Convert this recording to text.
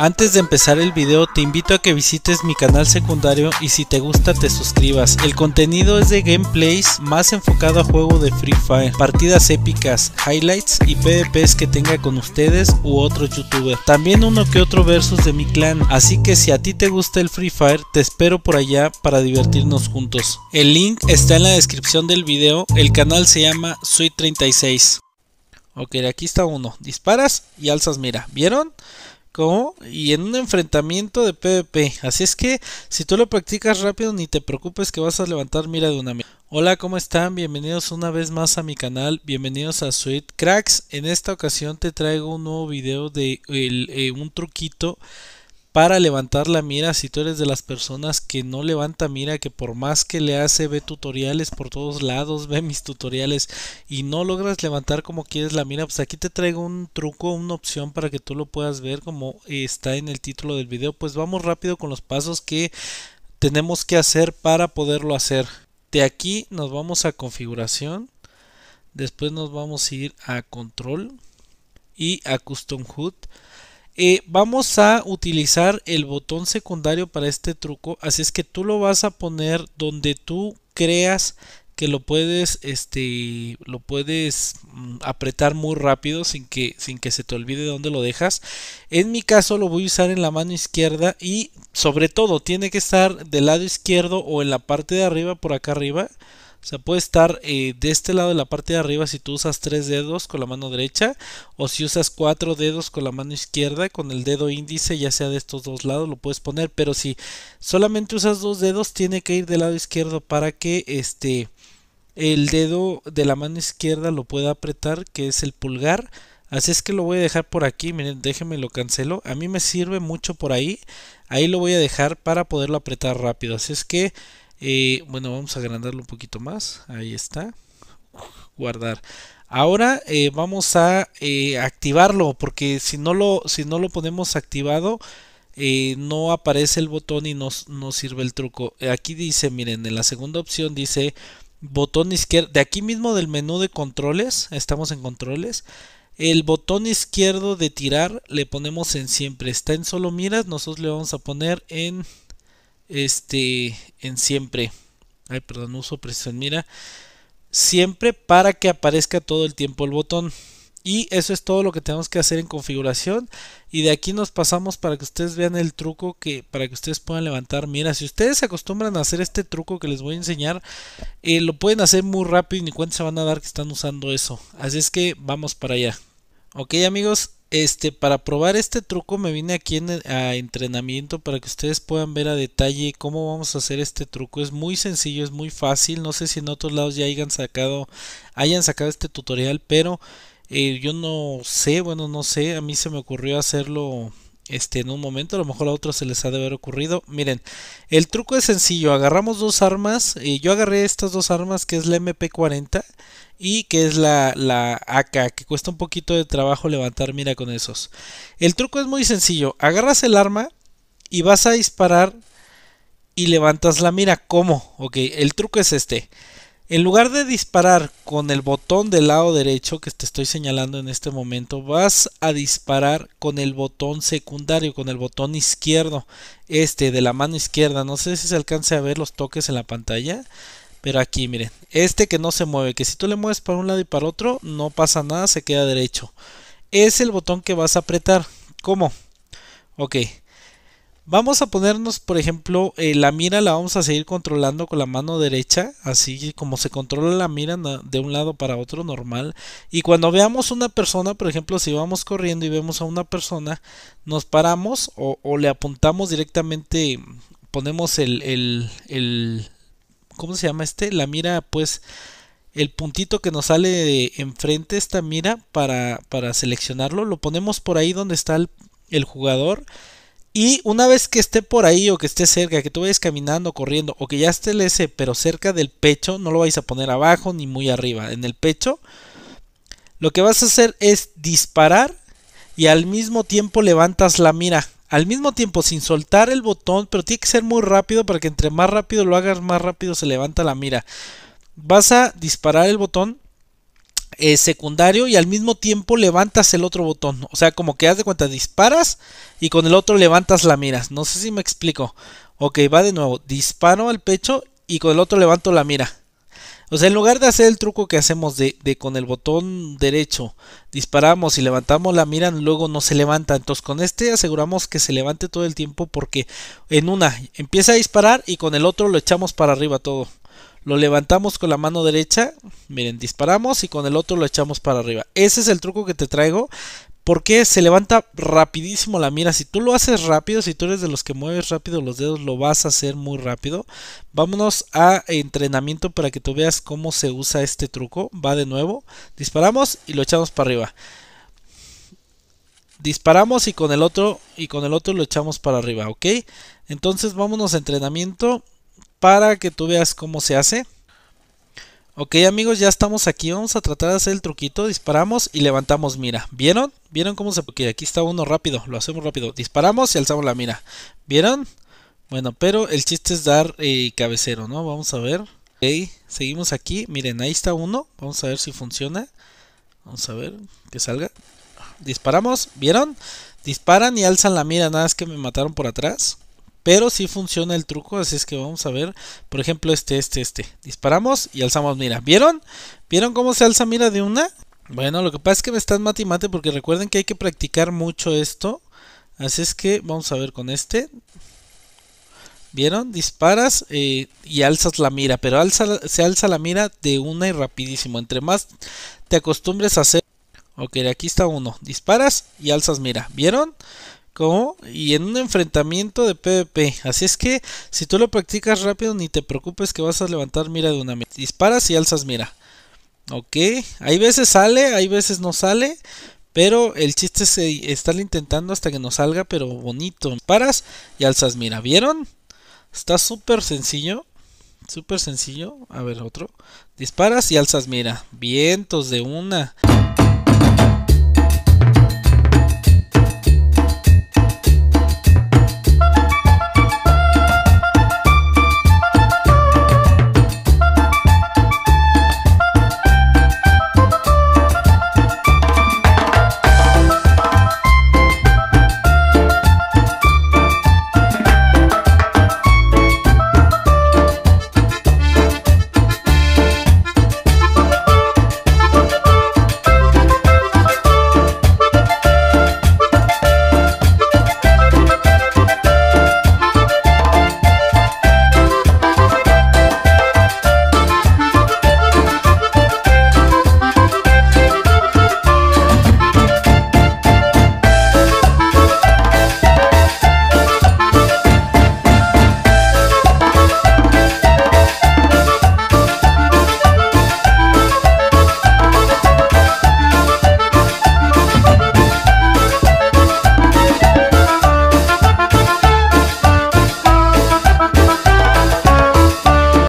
Antes de empezar el video te invito a que visites mi canal secundario y si te gusta te suscribas. El contenido es de gameplays más enfocado a juego de Free Fire, partidas épicas, highlights y PvPs que tenga con ustedes u otro youtuber. También uno que otro versus de mi clan, así que si a ti te gusta el Free Fire te espero por allá para divertirnos juntos. El link está en la descripción del video, el canal se llama Sweet36. Ok, aquí está uno. Disparas y alzas mira. ¿Vieron? ¿Cómo? Y en un enfrentamiento de PvP. Así es que si tú lo practicas rápido ni te preocupes que vas a levantar mira de una mierda. Hola, ¿cómo están? Bienvenidos una vez más a mi canal, bienvenidos a Sweet Cracks. En esta ocasión te traigo un nuevo video de eh, un truquito para levantar la mira si tú eres de las personas que no levanta mira, que por más que le hace, ve tutoriales por todos lados, ve mis tutoriales y no logras levantar como quieres la mira, pues aquí te traigo un truco, una opción para que tú lo puedas ver como está en el título del video. Pues vamos rápido con los pasos que tenemos que hacer para poderlo hacer. De aquí nos vamos a configuración, después nos vamos a ir a control y a custom hood. Eh, vamos a utilizar el botón secundario para este truco. Así es que tú lo vas a poner donde tú creas que lo puedes este lo puedes mm, apretar muy rápido sin que sin que se te olvide dónde lo dejas en mi caso lo voy a usar en la mano izquierda y sobre todo tiene que estar del lado izquierdo o en la parte de arriba por acá arriba o sea, puede estar eh, de este lado de la parte de arriba si tú usas tres dedos con la mano derecha o si usas cuatro dedos con la mano izquierda, con el dedo índice, ya sea de estos dos lados, lo puedes poner. Pero si solamente usas dos dedos, tiene que ir del lado izquierdo para que este el dedo de la mano izquierda lo pueda apretar, que es el pulgar. Así es que lo voy a dejar por aquí, miren, déjenme lo cancelo. A mí me sirve mucho por ahí. Ahí lo voy a dejar para poderlo apretar rápido. Así es que eh, bueno, vamos a agrandarlo un poquito más. Ahí está. Guardar. Ahora eh, vamos a eh, activarlo porque si no lo, si no lo ponemos activado no aparece el botón y nos no, sirve el truco. Aquí dice, miren, en la segunda opción dice botón izquierdo. De aquí mismo del menú de controles, estamos en controles. El botón izquierdo de tirar le ponemos en siempre. Está en solo miras, nosotros le vamos a poner en este en siempre. Ay, perdón, uso precisión mira. Siempre para que aparezca todo el tiempo el botón. Y eso es todo lo que tenemos que hacer en configuración. Y de aquí nos pasamos para que ustedes vean el truco que para que ustedes puedan levantar. Mira, si ustedes se acostumbran a hacer este truco que les voy a enseñar, eh, lo pueden hacer muy rápido y ni cuenta se van a dar que están usando eso. Así es que vamos para allá. Ok amigos, este, para probar este truco me vine aquí a entrenamiento para que ustedes puedan ver a detalle cómo vamos a hacer este truco. Es muy sencillo, es muy fácil. No sé si en otros lados ya hayan sacado, hayan sacado este tutorial, pero eh, yo no sé, bueno, no sé. A mí se me ocurrió hacerlo este, en un momento, a lo mejor a otros se les ha de haber ocurrido. Miren, el truco es sencillo, agarramos dos armas, eh, yo agarré estas dos armas que es la MP40 y que es la, la AK, que cuesta un poquito de trabajo levantar mira con esos. El truco es muy sencillo, agarras el arma y vas a disparar y levantas la mira. ¿Cómo? Ok, el truco es este. En lugar de disparar con el botón del lado derecho que te estoy señalando en este momento, vas a disparar con el botón secundario, con el botón izquierdo, este de la mano izquierda. No sé si se alcance a ver los toques en la pantalla, pero aquí miren, este que no se mueve, que si tú le mueves para un lado y para otro, no pasa nada, se queda derecho. Es el botón que vas a apretar. ¿Cómo? Ok. Vamos a ponernos, por ejemplo, eh, la mira la vamos a seguir controlando con la mano derecha, así como se controla la mira de un lado para otro normal. Y cuando veamos una persona, por ejemplo, si vamos corriendo y vemos a una persona, nos paramos o, le apuntamos directamente, ponemos el, ¿cómo se llama este? La mira, pues, el puntito que nos sale de enfrente esta mira para, para seleccionarlo, lo ponemos por ahí donde está el jugador y una vez que esté por ahí o que esté cerca, que tú vayas caminando, corriendo o que ya esté el pero cerca del pecho, no lo vais a poner abajo ni muy arriba, en el pecho, lo que vas a hacer es disparar y al mismo tiempo levantas la mira. Al mismo tiempo sin soltar el botón, pero tiene que ser muy rápido para que entre más rápido lo hagas, más rápido se levanta la mira. Vas a disparar el botón eh, secundario y al mismo tiempo levantas el otro botón. O sea, como que haz de cuenta, disparas y con el otro levantas la mira, No sé si me explico. Ok, va de nuevo. Disparo al pecho y con el otro levanto la mira. O sea, en lugar de hacer el truco que hacemos de, de, con el botón derecho disparamos y levantamos la mira, luego no se levanta. Entonces con este aseguramos que se levante todo el tiempo porque en una empieza a disparar y con el otro lo echamos para arriba todo. Lo levantamos con la mano derecha, miren, disparamos y con el otro lo echamos para arriba. Ese es el truco que te traigo porque se levanta rapidísimo la mira. Si tú lo haces rápido, si tú eres de los que mueves rápido los dedos, lo vas a hacer muy rápido. Vámonos a entrenamiento para que tú veas cómo se usa este truco. Va de nuevo, disparamos y lo echamos para arriba. Disparamos y con el otro y con el otro lo echamos para arriba, ¿ok? Entonces vámonos a entrenamiento para que tú veas cómo se hace. Ok amigos, ya estamos aquí, vamos a tratar de hacer el truquito, disparamos y levantamos mira, ¿vieron? ¿Vieron cómo se...? Porque aquí está uno rápido, lo hacemos rápido, disparamos y alzamos la mira, ¿vieron? Bueno, pero el chiste es dar eh, cabecero, ¿no? Vamos a ver, ok, seguimos aquí, miren, ahí está uno, vamos a ver si funciona, vamos a ver que salga, disparamos, ¿vieron? Disparan y alzan la mira, nada es que me mataron por atrás, pero si funciona el truco, así es que vamos a ver. Por ejemplo, este, este, este. Disparamos y alzamos mira. ¿Vieron? ¿Vieron cómo se alza mira de una? Bueno, lo que pasa es que me están mate mate porque recuerden que hay que practicar mucho esto. Así es que vamos a ver con este. ¿Vieron? Disparas eh, y alzas la mira, pero se alza la mira de una y rapidísimo. Entre más te acostumbres a hacer... Ok, aquí está uno. Disparas y alzas mira. ¿Vieron? Y en un enfrentamiento de PvP. Así es que si tú lo practicas rápido, ni te preocupes que vas a levantar mira de una mira. Disparas y alzas mira. Ok, hay veces sale, hay veces no sale. Pero el chiste es estar intentando hasta que no salga, pero bonito. Paras y alzas mira. ¿Vieron? Está súper sencillo. Súper sencillo. A ver, otro. Disparas y alzas mira. Vientos de una.